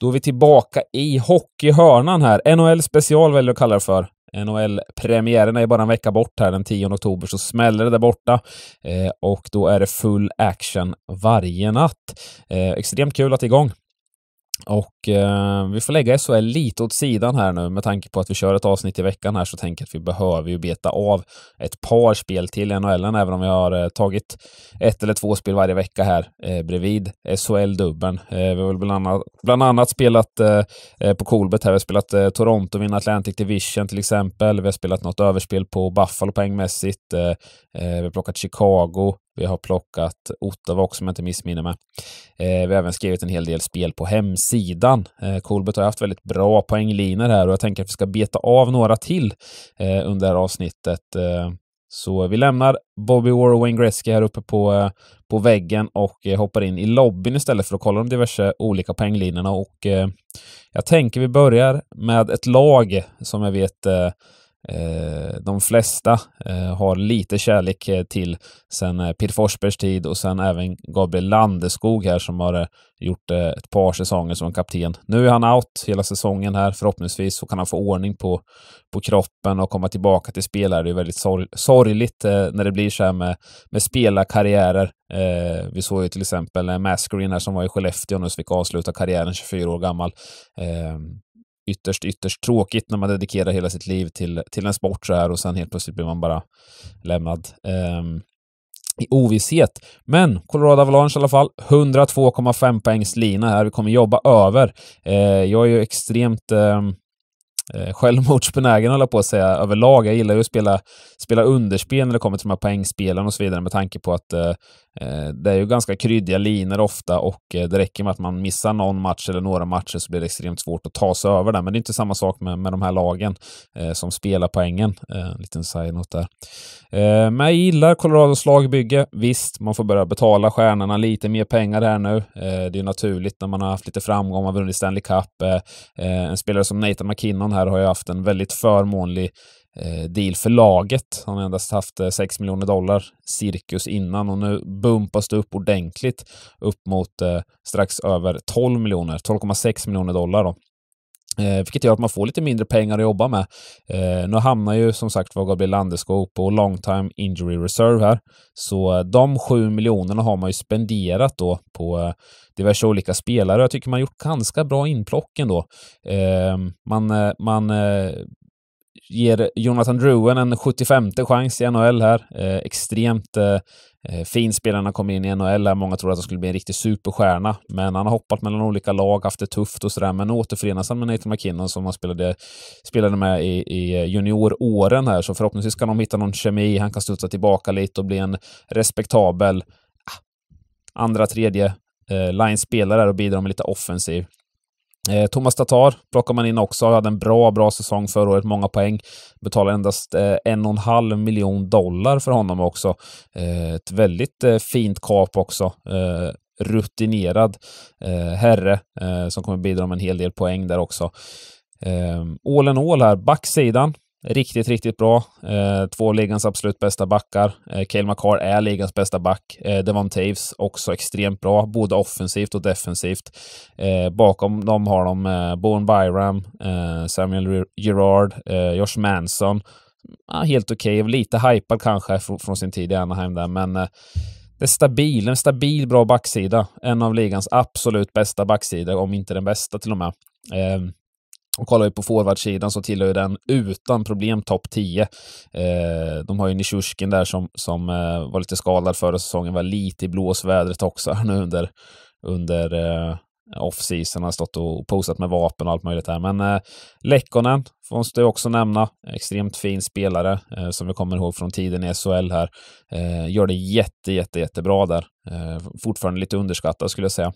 Då är vi tillbaka i hockeyhörnan här. NHL special väljer jag att kalla det för. NHL-premiären är bara en vecka bort här. Den 10 oktober så smäller det där borta eh, och då är det full action varje natt. Eh, extremt kul att det är igång. Och eh, vi får lägga SHL lite åt sidan här nu med tanke på att vi kör ett avsnitt i veckan här så tänker jag att vi behöver ju beta av ett par spel till i NHL även om vi har eh, tagit ett eller två spel varje vecka här eh, bredvid SHL-dubben. Eh, vi har bland annat, bland annat spelat eh, eh, på Colbet här. Vi har spelat eh, Toronto vinna Atlantic Division till exempel. Vi har spelat något överspel på Buffalo poängmässigt. vi har plockat Chicago. Vi har plockat Ottawa också om jag inte missminner mig. Eh, vi har även skrivit en hel del spel på hemsidan. Eh, Colbert har haft väldigt bra poänglinor här och jag tänker att vi ska beta av några till eh, under det här avsnittet. Eh, så vi lämnar Bobby Orr och Wayne Gretzky här uppe på, eh, på väggen och eh, hoppar in i lobbyn istället för att kolla de diverse olika poänglinorna. Och jag tänker vi börjar med ett lag som jag vet Eh, de flesta eh, har lite kärlek eh, till sen Peter Forsbergs tid och sen även Gabriel Landeskog här som har gjort ett par säsonger som kapten. Nu är han out hela säsongen här. Förhoppningsvis så kan han få ordning på, på kroppen och komma tillbaka till spelare. Det är väldigt sorg, sorgligt när det blir så här med, med spelarkarriärer. Eh, vi såg ju till exempel Mascarin här som var i Skellefteå nu som fick avsluta karriären 24 år gammal. Eh, ytterst, ytterst tråkigt när man dedikerar hela sitt liv till, till en sport så här och sen helt plötsligt blir man bara lämnad um, i ovisshet. Men Colorado Avalanche i alla fall, 102,5 poängs lina här. Vi kommer jobba över. Uh, jag är ju extremt um, eh, självmordsbenägen, håller på att säga, överlag. Jag gillar ju att spela, spela underspel när det kommer till de här poängspelen och så vidare med tanke på att eh, Eh, det är ju ganska kryddiga linor ofta och eh, det räcker med att man missar någon match eller några matcher så blir det extremt svårt att ta sig över den. Men det är inte samma sak med, med de här lagen eh, som spelar poängen. Eh, liten side-note där. Eh, men jag gillar Colorados lagbygge. Visst, man får börja betala stjärnorna lite mer pengar här nu. Eh, det är naturligt när man har haft lite framgång, man har vunnit Stanley Cup. Eh, en spelare som Nathan McKinnon här har ju haft en väldigt förmånlig Eh, deal för laget. Han har endast haft 6 eh, miljoner dollar cirkus innan och nu bumpas det upp ordentligt upp mot eh, strax över 12 miljoner, 12,6 miljoner dollar då. Eh, vilket gör att man får lite mindre pengar att jobba med. Eh, nu hamnar ju som sagt var Gabriel Landeskog på long time injury reserve här. Så de sju miljonerna har man ju spenderat då på eh, diverse olika spelare. Jag tycker man gjort ganska bra inplock ändå. Eh, man man ger Jonathan Druen en 75 chans i NHL här. Eh, extremt eh, eh, fin spelare när han kom in i NHL. Här. Många trodde att han skulle bli en riktig superstjärna, men han har hoppat mellan olika lag, haft det tufft och sådär. Men återförenas han med Nathan McKinnon som han spelade, spelade med i, i junioråren här, så förhoppningsvis kan de hitta någon kemi. Han kan studsa tillbaka lite och bli en respektabel ah, andra, tredje eh, line-spelare och bidra med lite offensiv Eh, Thomas Tatar plockar man in också. Hade en bra, bra säsong förra året. Många poäng. Betalar endast eh, en och en halv miljon dollar för honom också. Eh, ett väldigt fint kap också rutinerad herre som kommer bidra med en hel del poäng där också. Eh, all in all här, backsidan Riktigt, riktigt bra. Eh, två ligans absolut bästa backar. Eh, Cale McCarr är ligans bästa back. Eh, Devon Taves också extremt bra, både offensivt och defensivt. Eh, bakom dem har de eh, Bowen Byram, eh, Samuel Girard, eh, Josh Manson. Ah, helt okej, okay. lite hypad kanske från, från, sin tid i Anaheim där, men eh, det är stabil, en stabil bra backsida. En av ligans absolut bästa backsidor, om inte den bästa till och med. Och kollar vi på forwardsidan så tillhör den utan problem topp 10. Eh, de har ju Nishushkin där som, som eh, var lite skadad förra säsongen, var lite i blåsvädret också nu under, under eh, off-season, har stått och posat med vapen och allt möjligt här. Men eh, Lekkonen måste jag också nämna. Extremt fin spelare eh, som vi kommer ihåg från tiden i SHL här. Eh, gör det jätte, jätte, jättebra där. Eh, fortfarande lite underskattad skulle jag säga.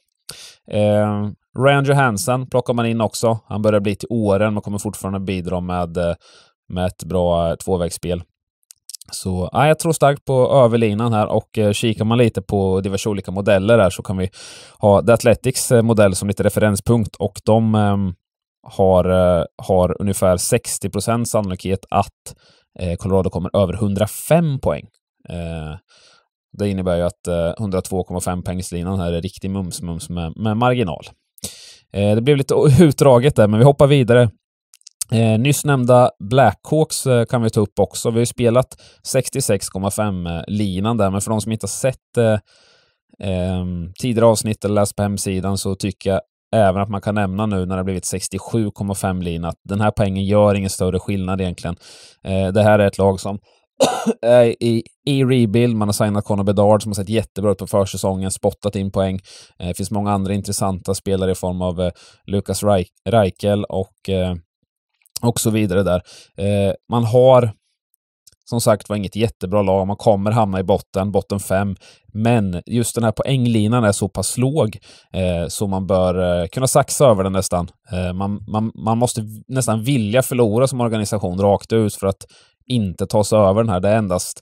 Eh, Ryan Johansson plockar man in också. Han börjar bli till åren men kommer fortfarande bidra med, eh, med ett bra eh, tvåvägsspel. Så ja, jag tror starkt på överlinan här och eh, kikar man lite på diverse olika modeller här så kan vi ha The Athletics eh, modell som lite referenspunkt och de ehm, eh, har, har ungefär 60 sannolikhet att Colorado kommer över 105 poäng. Det innebär ju att 102,5 poängslinan här är riktig mums-mums med, med marginal. Eh, det blev lite utdraget där, men vi hoppar vidare. Eh, nyss nämnda Blackhawks eh, kan vi ta upp också. Vi har ju spelat 66,5-linan eh, där, men för de som inte har sett eh, eh, tidigare avsnitt eller läst på hemsidan så tycker jag även att man kan nämna nu när det har blivit 67,5-lina att den här poängen gör ingen större skillnad egentligen. Eh, det här är ett lag som Eh, i, i rebuild. Man har signat Conor Bedard som har sett jättebra ut på försäsongen, spottat in poäng. Eh, det finns många andra intressanta spelare i form av eh, Lucas Reichel och, och så vidare där. Man har som sagt var inget jättebra lag. Man kommer hamna i botten, botten 5. Men just den här poänglinan är så pass låg eh, så man bör eh, kunna saxa över den nästan. Eh, man, man, man måste nästan vilja förlora som organisation rakt ut för att inte ta sig över den här. Det är endast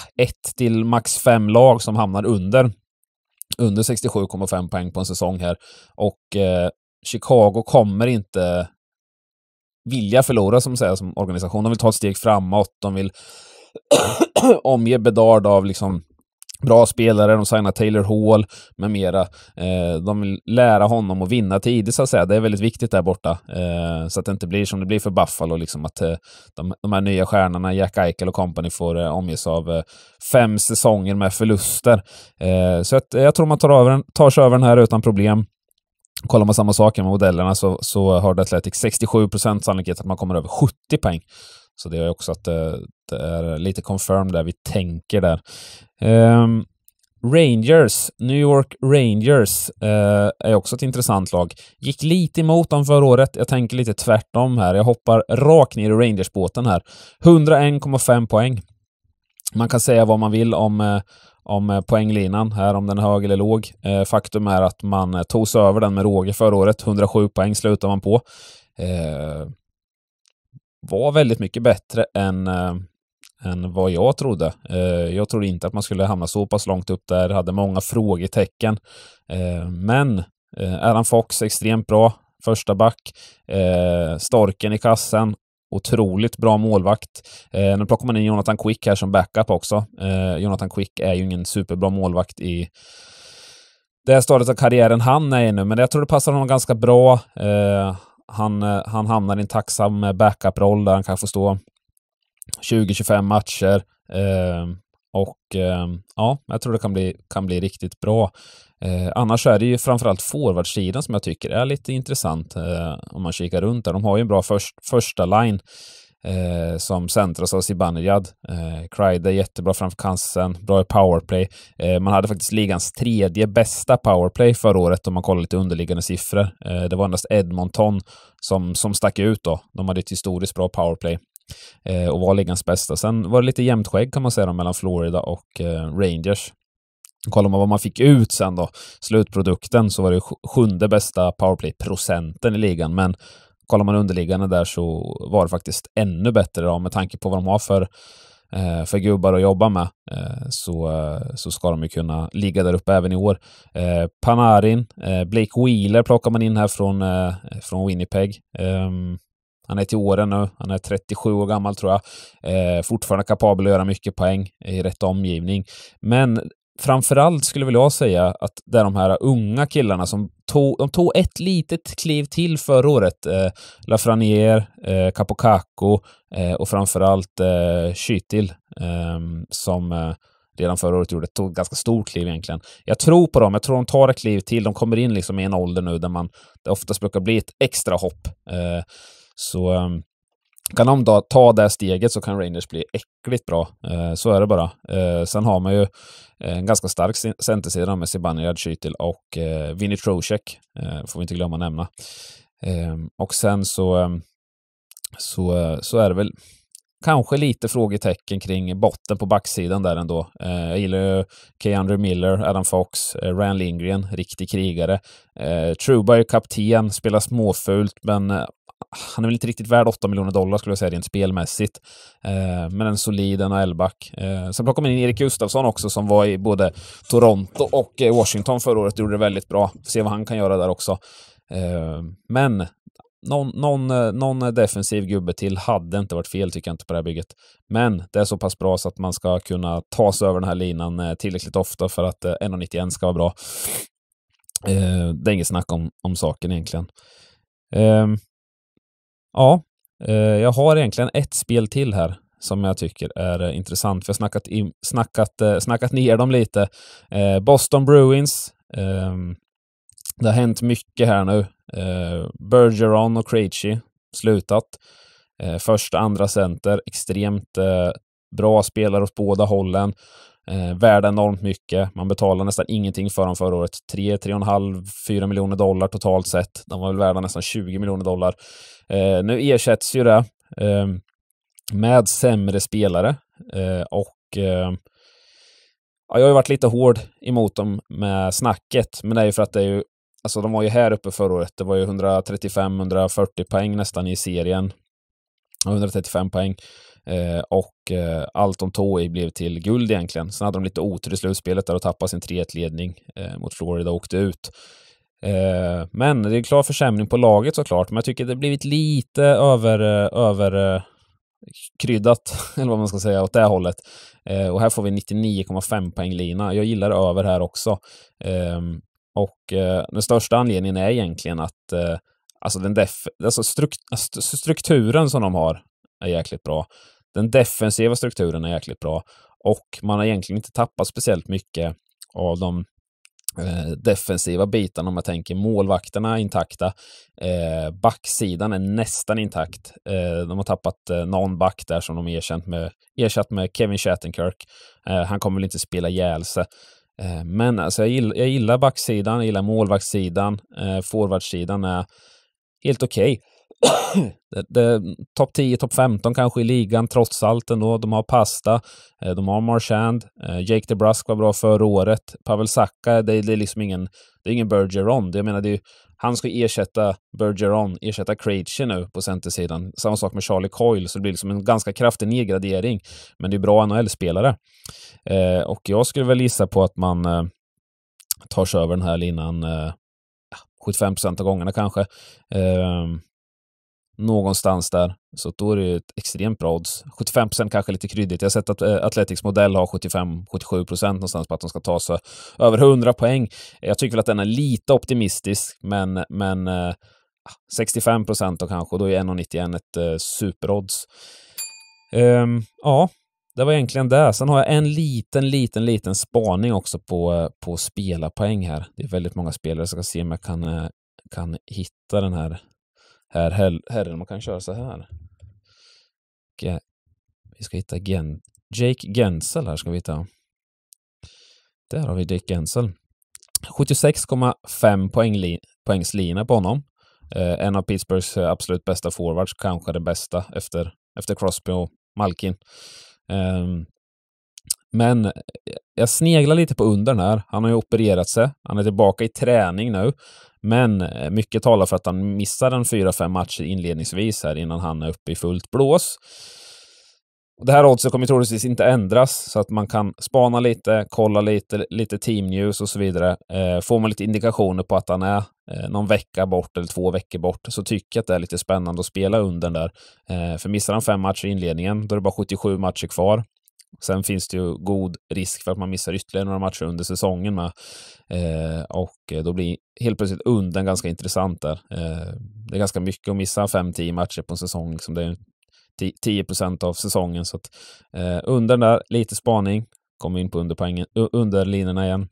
ah, ett till max fem lag som hamnar under, under 67,5 poäng på en säsong här. Och eh, Chicago kommer inte vilja förlora, som säger som organisation. De vill ta ett steg framåt, de vill omge Bedard av liksom bra spelare, de signar Taylor Hall med mera. Eh, de vill lära honom att vinna tidigt, så att säga. Det är väldigt viktigt där borta, eh, så att det inte blir som det blir för Buffalo, liksom att eh, de, här nya stjärnorna, Jack Eichel och company får omges av fem säsonger med förluster. så att, jag tror man tar, över, tar sig över den här utan problem. Kollar man samma saker med modellerna så, så har Athletic 67 sannolikhet att man kommer över 70 poäng. Så det är också att det, det är lite confirmed där vi tänker där. Um, Rangers, New York Rangers, eh, är också ett intressant lag. Gick lite emot dem förra året. Jag tänker lite tvärtom här. Jag hoppar rakt ner i Rangers-båten här. 101,5 poäng. Man kan säga vad man vill om, eh, om eh, poänglinan här, om den är hög eller låg. Eh, faktum är att man eh, tog sig över den med råge förra året. 107 poäng slutar man på. Eh, var väldigt mycket bättre än, eh, än vad jag trodde. Eh, jag trodde inte att man skulle hamna så pass långt upp där, hade många frågetecken. Eh, men eh, Adam Fox, extremt bra första back. Eh, Storken i kassen, otroligt bra målvakt. Eh, nu plockar man in Jonathan Quick här som backup också. Eh, Jonathan Quick är ju ingen superbra målvakt i det stadiet av karriären han är i nu, men jag tror det passar honom ganska bra. Eh, han, eh, han hamnar i en tacksam eh, backup-roll där han kan få stå 20-25 matcher. Eh, och eh, ja, jag tror det kan bli, kan bli riktigt bra. Eh, annars är det ju framförallt forwardsidan som jag tycker är lite intressant eh, om man kikar runt där. De har ju en bra först, första line eh, som centras av Zibanejad. Eh, Crider jättebra framför kansen, bra i powerplay. Eh, man hade faktiskt ligans tredje bästa powerplay förra året om man kollar lite underliggande siffror. Eh, det var endast Edmonton som, som stack ut då. De hade ett historiskt bra powerplay eh, och var ligans bästa. Sen var det lite jämnt skägg kan man säga då, mellan Florida och eh, Rangers. Kollar man vad man fick ut sen då, slutprodukten, så var det sjunde bästa powerplay-procenten i ligan, men kollar man underliggande där så var det faktiskt ännu bättre då, med tanke på vad de har för, eh, för gubbar att jobba med eh, så, eh, så ska de ju kunna ligga där uppe även i år. Panarin, Blake Wheeler plockar man in här från, från Winnipeg. Ehm, han är till åren nu. Han är 37 år gammal tror jag. Eh, fortfarande kapabel att göra mycket poäng i rätt omgivning. Men framförallt skulle väl jag säga att det är de här unga killarna som tog, de tog ett litet kliv till förra året. Eh, Lafranier, eh, Capocaco eh, och framförallt eh, Kytil ehm, eh, som redan förra året gjorde, tog ett ganska stort kliv egentligen. Jag tror på dem, jag tror de tar ett kliv till. De kommer in liksom i en ålder nu där man det oftast brukar bli ett extra hopp. Eh, så ehm, kan de då ta det steget så kan Rangers bli äckligt bra. Eh, så är det bara. Eh, sen har man ju eh, en ganska stark centersida med Zibanejad, Kytil och eh, Vinny Trocek. Eh, får vi inte glömma att nämna. Ehm, och sen så, ehm, så, eh, så är det väl kanske lite frågetecken kring botten på backsidan där ändå. Eh, jag gillar ju Keandre Miller, Adam Fox, eh, Rand Lindgren, riktig krigare. Eh, Truba är kapten, spelar småfult, men eh, han är väl inte riktigt värd 8 miljoner dollar skulle jag säga rent spelmässigt. Eh, men en solid NHL-back. Eh, sen plockade man in Erik Gustafsson också som var i både Toronto och eh, Washington förra året. Gjorde det väldigt bra. Får se vad han kan göra där också. Eh, men någon, någon, eh, någon defensiv gubbe till hade inte varit fel, tycker jag inte, på det här bygget. Men det är så pass bra så att man ska kunna ta sig över den här linan eh, tillräckligt ofta för att 1,91 ska vara bra. Eh, det är inget snack om, om saken egentligen. Eh, Ja, eh, jag har egentligen ett spel till här som jag tycker är eh, intressant. För jag har snackat, in, snackat, eh, snackat ner dem lite. Boston Bruins. Ehm, det har hänt mycket här nu. Bergeron och Krejci slutat. Första, andra center. Extremt bra spelare åt båda hållen. Eh, värda enormt mycket. Man betalade nästan ingenting för dem förra året. 3, 3,5, 4 miljoner dollar totalt sett. De var väl värda nästan 20 miljoner dollar. Eh, nu ersätts ju det eh, med sämre spelare eh, och ehm, ja, jag har ju varit lite hård emot dem med snacket, men det är ju för att det är ju Alltså de var ju här uppe förra året. Det var ju 135-140 poäng nästan i serien. 135 poäng. Eh, och eh, allt de tog i blev till guld egentligen. Sen hade de lite otur i slutspelet där och tappade sin 3-1-ledning eh, mot Florida och åkte ut. Eh, men det är en klar försämring på laget såklart, men jag tycker det blivit lite över, eh, över eh, kryddat, eller vad man ska säga, åt det hållet. och här får vi 99,5 poänglina. Jag gillar över här också. Ehm, och den största anledningen är egentligen att alltså den def alltså strukturen som de har är jäkligt bra. Den defensiva strukturen är jäkligt bra och man har egentligen inte tappat speciellt mycket av de Eh, defensiva bitarna om man tänker målvakterna intakta. Eh, backsidan är nästan intakt. Eh, de har tappat eh, någon back där som de erkänt med, ersatt med Kevin Shattenkirk. Eh, han kommer väl inte spela ihjäl sig. Eh, men alltså, jag, gillar, jag gillar backsidan, jag gillar målvaktssidan. Eh, forwardsidan är helt okej. Okay. Topp 10, topp 15 kanske i ligan trots allt ändå. De har Pasta, eh, de har Marchand, eh, Jake DeBrusk var bra förra året. Pavel Saka, det, det är liksom ingen, det är ingen Bergeron. Jag menar, det är, han ska ersätta Bergeron, ersätta Krejci nu på centersidan. Samma sak med Charlie Coyle, så det blir liksom en ganska kraftig nedgradering. Men det är bra NHL-spelare. Eh, och jag skulle väl gissa på att man tar sig över den här linan 75 procent av gångerna kanske. Ehm, någonstans där. Så då är det ett extremt bra odds. 75 procent kanske lite kryddigt. Jag har sett att eh, Athletics modell har 75-77 procent någonstans på att de ska ta sig över 100 poäng. Jag tycker väl att den är lite optimistisk, men, men 65 eh, procent då kanske, och då är 1,91 ett eh, superodds. Um, ja, det var egentligen det. Sen har jag en liten, liten, liten spaning också på, på spelarpoäng här. Det är väldigt många spelare, så jag ska se om jag kan, kan hitta den här här herren. Man kan köra så här. Ge vi ska hitta Gen Jake Gensel här ska vi hitta. Där har vi Jake Gensel. 76,5 poäng poängslina på honom. Eh, en av Pittsburghs eh, absolut bästa forwards, kanske den bästa efter, efter Crosby och Malkin. Um, men jag sneglar lite på Undern här. Han har ju opererat sig. Han är tillbaka i träning nu. Men eh, mycket talar för att han missar en fyra fem matcher inledningsvis här innan han är uppe i fullt blås. Det här oddset kommer troligtvis inte ändras, så att man kan spana lite, kolla lite, lite team news och så vidare. Eh, får man lite indikationer på att han är eh, någon vecka bort eller två veckor bort så tycker jag att det är lite spännande att spela under där. Eh, för missar han fem matcher i inledningen, då är det bara 77 matcher kvar. Sen finns det ju god risk för att man missar ytterligare några matcher under säsongen med. Eh, och eh, då blir helt plötsligt undan ganska intressant där. Eh, det är ganska mycket att missa 5-10 matcher på en säsong. Liksom det är 10 procent av säsongen. Så att, eh, undan där, lite spaning. Kommer in på underpoängen, underlinorna igen.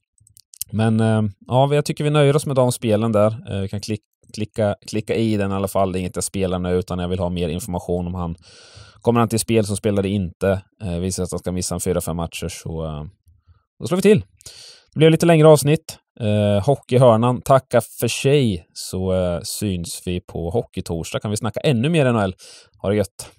Men eh, ja, jag tycker vi nöjer oss med de spelen där. Eh, vi kan klick, klicka, klicka i den i alla fall. Det är inget jag spelar nu, utan jag vill ha mer information om han Kommer han till spel så spelar det inte. Eh, visar att han ska missa en fyra, fem matcher så eh, då slår vi till. Det blev lite längre avsnitt. Eh, hockeyhörnan tackar för sig så eh, syns vi på Hockeytorsdag. kan vi snacka ännu mer NHL. Ha det gött!